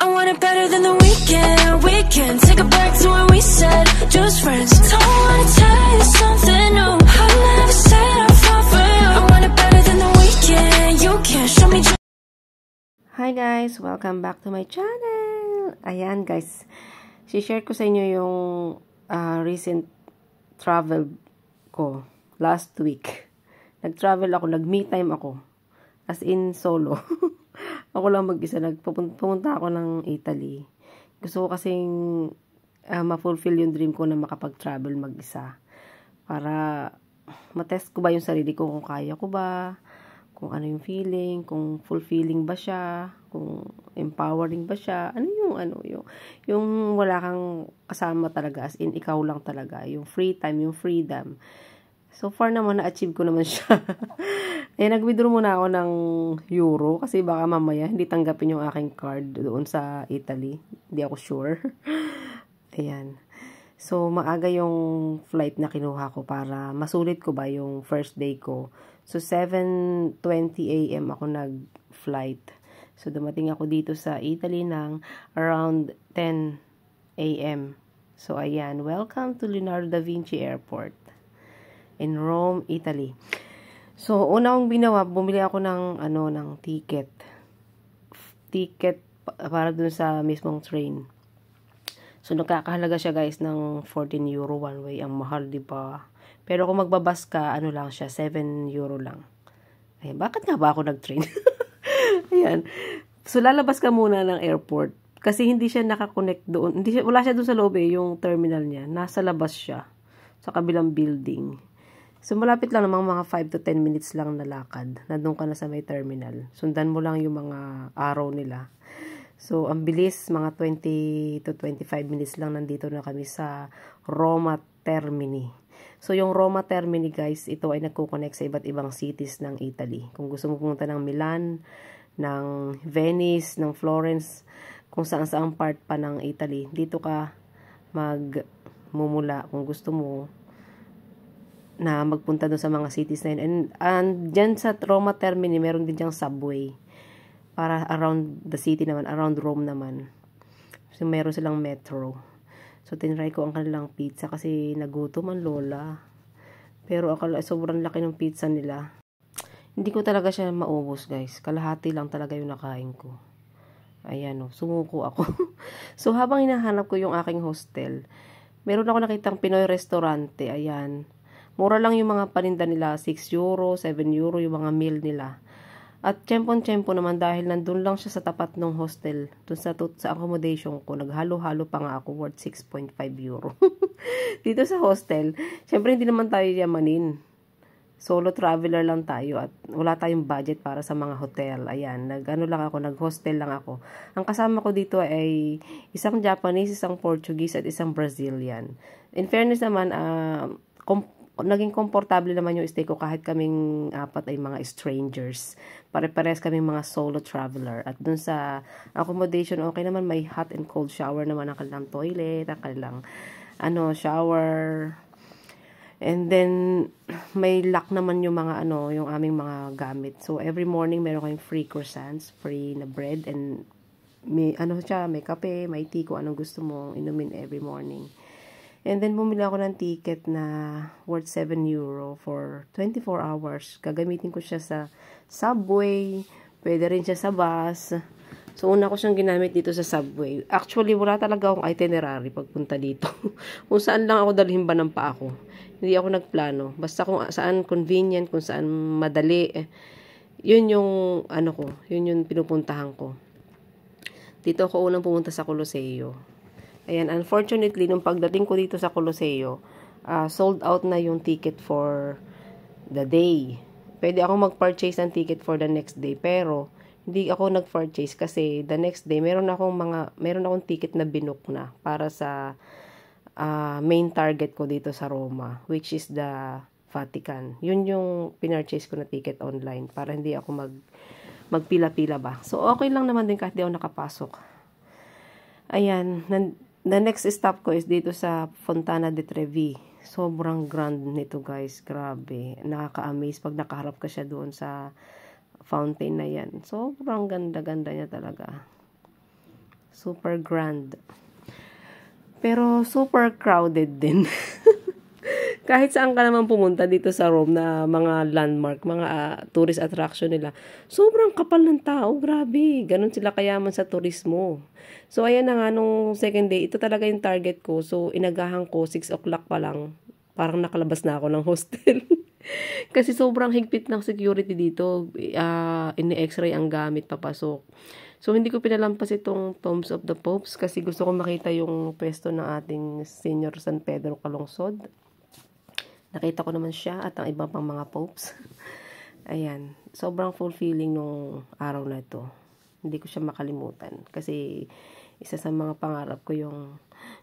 I want it better than the weekend, weekend Take it back to when we said, just friends Don't wanna tell you something new I never said I fall for you I want it better than the weekend, you can't show me Hi guys, welcome back to my channel Ayan guys, si-share ko sa inyo yung uh, recent travel ko last week Nag-travel ako, nag-me time ako. As in, solo. ako lang mag-isa. Nagpupunta ako ng Italy. Gusto ko kasing uh, ma-fulfill yung dream ko na makapag-travel mag-isa. Para matest ko ba yung sarili ko kung kaya ko ba, kung ano yung feeling, kung fulfilling ba siya, kung empowering ba siya, ano yung ano yung yung wala kang kasama talaga as in ikaw lang talaga, yung free time, yung freedom. So far naman na-achieve ko naman siya. eh, nag-withdraw muna ako ng euro kasi baka mamaya hindi tanggapin yung aking card doon sa Italy. Hindi ako sure. Ayan. So, maaga yung flight na kinuha ko para masulit ko ba yung first day ko. So, 7.20 a.m. ako nag-flight. So, dumating ako dito sa Italy ng around 10 a.m. So, ayan. Welcome to Leonardo da Vinci Airport in Rome, Italy. So, una kong binawa, bumili ako ng, ano, ng ticket. Ticket para dun sa mismong train. So, nakakahalaga siya guys ng 14 euro one way. Ang mahal, di ba? Pero kung magbabas ka, ano lang siya, 7 euro lang. Ayan, bakit nga ba ako nag-train? Ayan. So, lalabas ka muna ng airport. Kasi hindi siya nakakonect doon. Hindi siya, wala siya doon sa lobby, eh, yung terminal niya. Nasa labas siya. Sa kabilang building. So, malapit lang namang mga 5 to 10 minutes lang na lakad. Nandun ka na sa may terminal. Sundan mo lang yung mga araw nila. So, ang bilis, mga 20 to 25 minutes lang nandito na kami sa Roma Termini. So, yung Roma Termini, guys, ito ay nagkukonect sa iba't ibang cities ng Italy. Kung gusto mo pumunta ng Milan, ng Venice, ng Florence, kung saan saan part pa ng Italy, dito ka magmumula kung gusto mo na magpunta doon sa mga cities na yun. And, and dyan sa Roma Termini, meron din dyang subway. Para around the city naman, around Rome naman. So, meron silang metro. So, tinry ko ang kanilang pizza kasi nagutom ang lola. Pero akala, sobrang laki ng pizza nila. Hindi ko talaga siya maubos, guys. Kalahati lang talaga yung nakain ko. Ayan o, oh. sumuko ako. so, habang hinahanap ko yung aking hostel, meron ako nakitang Pinoy restaurante. Ayan. Mura lang yung mga paninda nila, 6 euro, 7 euro yung mga meal nila. At tiyempon-tiyempo naman dahil nandun lang siya sa tapat ng hostel, dun sa, sa accommodation ko, naghalo-halo pa nga ako worth 6.5 euro. Dito sa hostel, syempre hindi naman tayo yamanin solo traveler lang tayo at wala tayong budget para sa mga hotel. Ayan, nag, ano lang ako, nag-hostel lang ako. Ang kasama ko dito ay isang Japanese, isang Portuguese at isang Brazilian. In fairness naman, uh, naging komportable naman yung stay ko kahit kaming apat ay mga strangers. Pare-pares kaming mga solo traveler. At dun sa accommodation, okay naman, may hot and cold shower naman ang kanilang toilet, ang kanilang ano, shower. And then, may lock naman yung mga ano, yung aming mga gamit. So, every morning, meron kayong free croissants, free na bread, and may ano siya, may kape, may tea, kung anong gusto mo inumin every morning. And then, bumili ako ng ticket na worth 7 euro for 24 hours. Gagamitin ko siya sa subway, pwede rin siya sa bus. So, una ko siyang ginamit dito sa subway. Actually, wala talaga akong itinerary pagpunta dito. kung saan lang ako dalhin ba ng pa ako. Hindi ako nagplano. Basta kung saan convenient, kung saan madali. yun yung, ano ko, yun yung pinupuntahan ko. Dito ako unang pumunta sa Coloseo Ayan, unfortunately, nung pagdating ko dito sa Coliseo, uh, sold out na yung ticket for the day. Pwede ako mag-purchase ng ticket for the next day, pero hindi ako nag-purchase kasi the next day meron akong mga meron akong ticket na binook na para sa uh, main target ko dito sa Roma, which is the Vatican. Yun yung pinurchase ko na ticket online para hindi ako mag magpila-pila ba. So, okay lang naman din kahit di ako nakapasok. Ayan, nan The next stop ko is dito sa Fontana de Trevi. Sobrang grand nito guys. Grabe. Nakaka-amaze pag nakaharap ka siya doon sa fountain na yan. Sobrang ganda-ganda niya talaga. Super grand. Pero super crowded din. kahit saan ka naman pumunta dito sa Rome na mga landmark, mga uh, tourist attraction nila, sobrang kapal ng tao, grabe. Ganon sila kayaman sa turismo. So, ayan na nga nung second day, ito talaga yung target ko. So, inagahan ko, 6 o'clock pa lang, parang nakalabas na ako ng hostel. Kasi sobrang higpit ng security dito. Uh, ini-x-ray ang gamit papasok. So, hindi ko pinalampas itong Tombs of the Popes kasi gusto ko makita yung pwesto ng ating Senior San Pedro Kalungsod. Nakita ko naman siya at ang iba pang mga popes. Ayan. Sobrang fulfilling nung araw na to. Hindi ko siya makalimutan. Kasi isa sa mga pangarap ko yung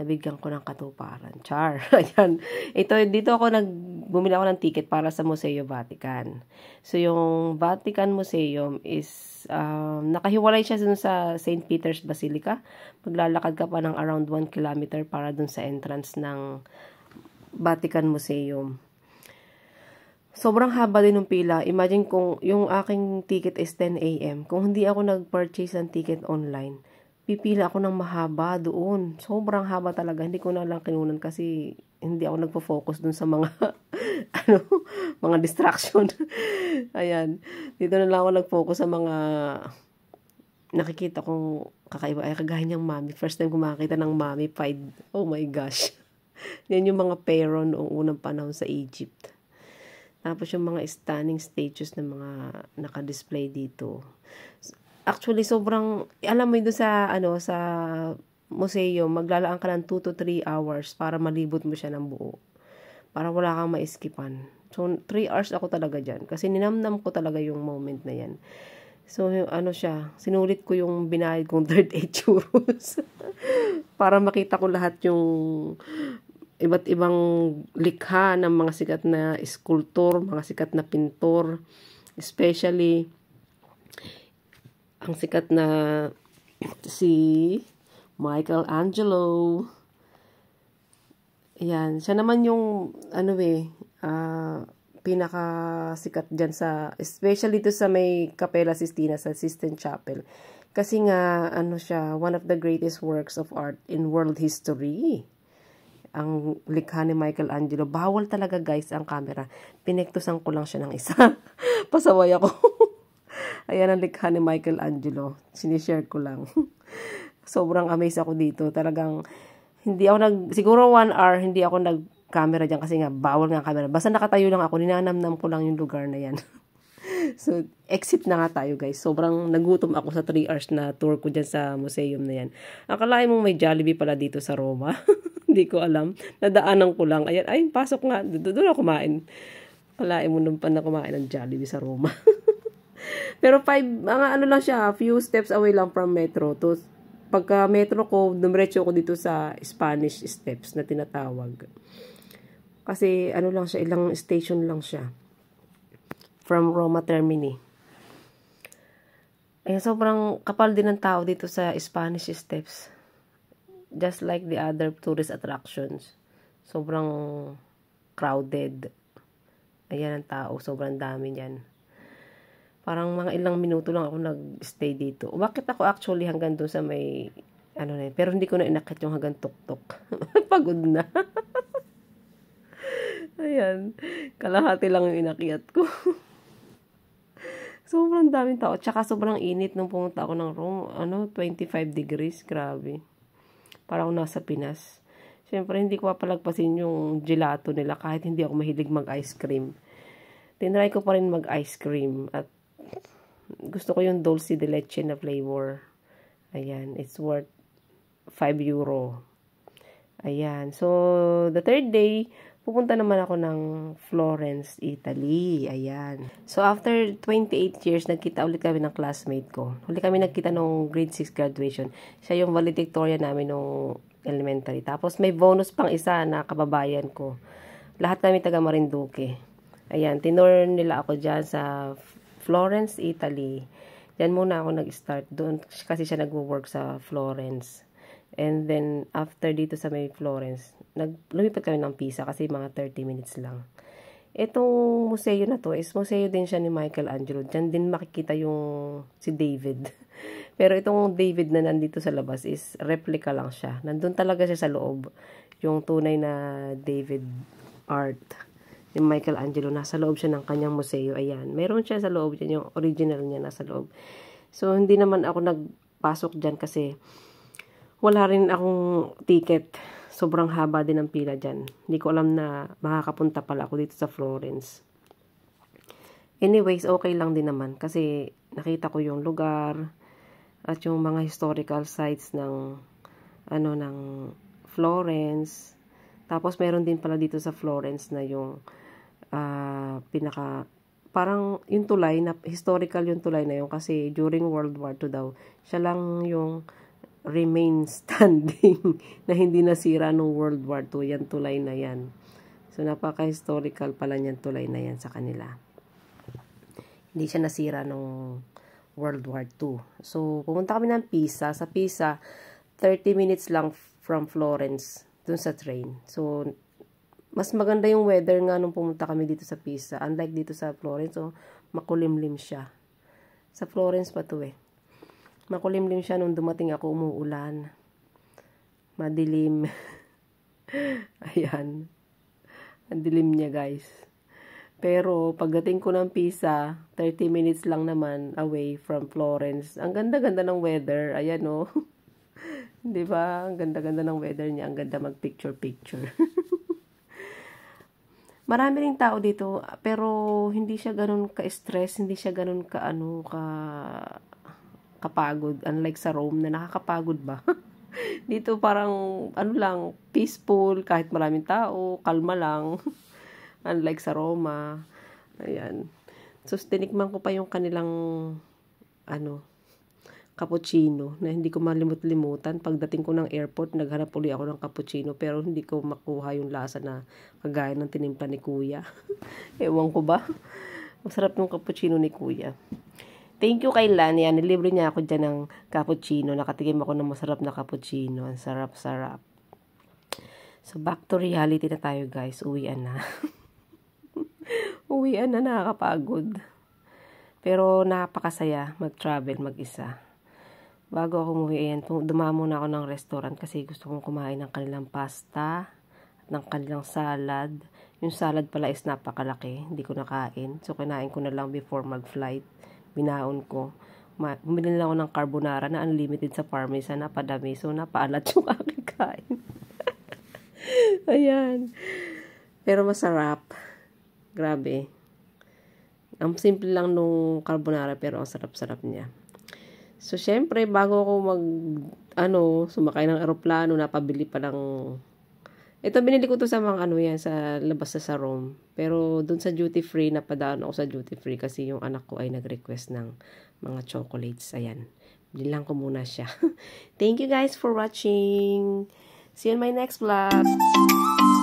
nabigyan ko ng katuparan. Char. Ayan. Ito, dito ako nag, bumili ako ng ticket para sa Museo Vatican. So, yung Vatican Museum is, um, nakahiwalay siya dun sa St. Peter's Basilica. Maglalakad ka pa ng around 1 kilometer para dun sa entrance ng Vatican Museum. Sobrang haba din ng pila. Imagine kung yung aking ticket is 10 a.m. Kung hindi ako nag-purchase ng ticket online, pipila ako ng mahaba doon. Sobrang haba talaga. Hindi ko na lang kinunan kasi hindi ako nagpo-focus doon sa mga ano, mga distraction. Ayan. Dito na lang ako nag-focus sa mga nakikita kong kakaiba. Ay, kagaya niyang mami. First time kumakita ng mami fight. Oh my gosh. Yan yung mga pharaoh noong unang panahon sa Egypt. Tapos yung mga stunning statues na mga naka-display dito. Actually, sobrang, alam mo doon sa, ano, sa museo, maglalaan ka ng 2 to 3 hours para malibot mo siya ng buo. Para wala kang maiskipan. So, 3 hours ako talaga dyan. Kasi ninamnam ko talaga yung moment na yan. So, ano siya, sinulit ko yung binayad kong 38 euros para makita ko lahat yung iba't ibang likha ng mga sikat na skulptor, mga sikat na pintor, especially ang sikat na si Michelangelo. Yan, siya naman yung ano eh uh, ah, pinaka sikat diyan sa especially to sa may Capella Sistina sa Sistine Chapel. Kasi nga ano siya, one of the greatest works of art in world history ang likha ni Michelangelo. Bawal talaga guys ang camera. Pinektusan ko lang siya ng isa. Pasaway ako. Ayan ang likha ni Michelangelo. Sinishare ko lang. Sobrang amazed ako dito. Talagang hindi ako nag, siguro one hour, hindi ako nag camera dyan kasi nga bawal nga camera. Basta nakatayo lang ako, ninanamnam ko lang yung lugar na yan. so, exit na nga tayo guys. Sobrang nagutom ako sa 3 hours na tour ko dyan sa museum na yan. Akalain mo may Jollibee pala dito sa Roma. Hindi ko alam. Nadaanan ko lang. Ayan, ay, pasok nga. Doon ako kumain. Kalain mo pa na kumain ng Jollibee sa Roma. Pero five, mga ano lang siya, few steps away lang from metro. To, pagka metro ko, dumiretso ko dito sa Spanish steps na tinatawag. Kasi ano lang siya, ilang station lang siya. From Roma Termini. Ayan, sobrang kapal din ng tao dito sa Spanish steps just like the other tourist attractions. Sobrang crowded. Ayan ang tao, sobrang dami niyan. Parang mga ilang minuto lang ako nag-stay dito. Bakit ako actually hanggang doon sa may ano na Pero hindi ko na inakit yung hanggang tuktok. Pagod na. Ayan. Kalahati lang yung inakyat ko. sobrang daming tao. Tsaka sobrang init nung pumunta ako ng room. Ano, 25 degrees. Grabe para ako nasa Pinas. Siyempre, hindi ko papalagpasin yung gelato nila kahit hindi ako mahilig mag-ice cream. Tinry ko pa rin mag-ice cream at gusto ko yung dulce de leche na flavor. Ayan, it's worth 5 euro. Ayan. So, the third day, pupunta naman ako ng Florence, Italy. Ayan. So, after 28 years, nagkita ulit kami ng classmate ko. Huli kami nagkita nung grade 6 graduation. Siya yung valedictorian namin nung elementary. Tapos, may bonus pang isa na kababayan ko. Lahat kami taga Marinduque. Ayan, tinor nila ako dyan sa Florence, Italy. Yan muna ako nag-start. Doon kasi siya nagwo-work sa Florence. And then, after dito sa may Florence, nag, lumipat kami ng Pisa kasi mga 30 minutes lang. Itong museo na to is museo din siya ni Michelangelo. Diyan din makikita yung si David. Pero itong David na nandito sa labas is replica lang siya. Nandun talaga siya sa loob. Yung tunay na David art ni Michelangelo. Nasa loob siya ng kanyang museo. Ayan. Meron siya sa loob dyan. Yung original niya nasa loob. So, hindi naman ako nagpasok dyan kasi wala rin akong ticket. Sobrang haba din ang pila dyan. Hindi ko alam na makakapunta pala ako dito sa Florence. Anyways, okay lang din naman kasi nakita ko yung lugar at yung mga historical sites ng ano ng Florence. Tapos meron din pala dito sa Florence na yung uh, pinaka parang yung tulay na historical yung tulay na yun kasi during World War II daw siya lang yung remain standing na hindi nasira nung World War II. Yan tulay na yan. So, napaka-historical pala niyan tulay na yan sa kanila. Hindi siya nasira nung World War II. So, pumunta kami ng Pisa. Sa Pisa, 30 minutes lang from Florence, dun sa train. So, mas maganda yung weather nga nung pumunta kami dito sa Pisa. Unlike dito sa Florence, so, oh, makulimlim siya. Sa Florence pa to eh. Makulimlim siya nung dumating ako umuulan. Madilim. Ayan. Ang dilim niya guys. Pero pagdating ko ng Pisa, 30 minutes lang naman away from Florence. Ang ganda-ganda ng weather. Ayan o. Oh. 'Di ba? Ang ganda-ganda ng weather niya. Ang ganda mag-picture-picture. Marami ring tao dito, pero hindi siya ganun ka-stress, hindi siya ganun ka ano ka nakakapagod. Unlike sa Rome na nakakapagod ba? Dito parang ano lang, peaceful, kahit maraming tao, kalma lang. Unlike sa Roma. Ayan. So, tinikman ko pa yung kanilang ano, cappuccino na hindi ko malimot-limutan. Pagdating ko ng airport, naghanap uli ako ng cappuccino pero hindi ko makuha yung lasa na kagaya ng tinimpla ni kuya. Ewan ko ba? Masarap yung cappuccino ni kuya. Thank you kay Lani. Yan, ah. nilibre niya ako dyan ng cappuccino. Nakatigim ako ng masarap na cappuccino. Ang sarap-sarap. So, back to reality na tayo, guys. Uwian na. Uwian na, nakakapagod. Pero napakasaya mag-travel mag-isa. Bago ako umuwi, ayan, dumamo na ako ng restaurant kasi gusto kong kumain ng kanilang pasta at ng kanilang salad. Yung salad pala is napakalaki. Hindi ko nakain. So, kinain ko na lang before mag-flight binaon ko. Ma- bumili lang ako ng carbonara na unlimited sa parmesan, na padami. So, napaalat yung aking kain. Ayan. Pero masarap. Grabe. Ang simple lang nung carbonara pero ang sarap-sarap niya. So, syempre, bago ako mag, ano, sumakay ng aeroplano, napabili pa ng ito, binili ko to sa mga ano yan, sa labas sa Sarom. Pero dun sa duty free, napadaan ako sa duty free kasi yung anak ko ay nag-request ng mga chocolates. Ayan. Bilang ko muna siya. Thank you guys for watching. See you in my next vlog.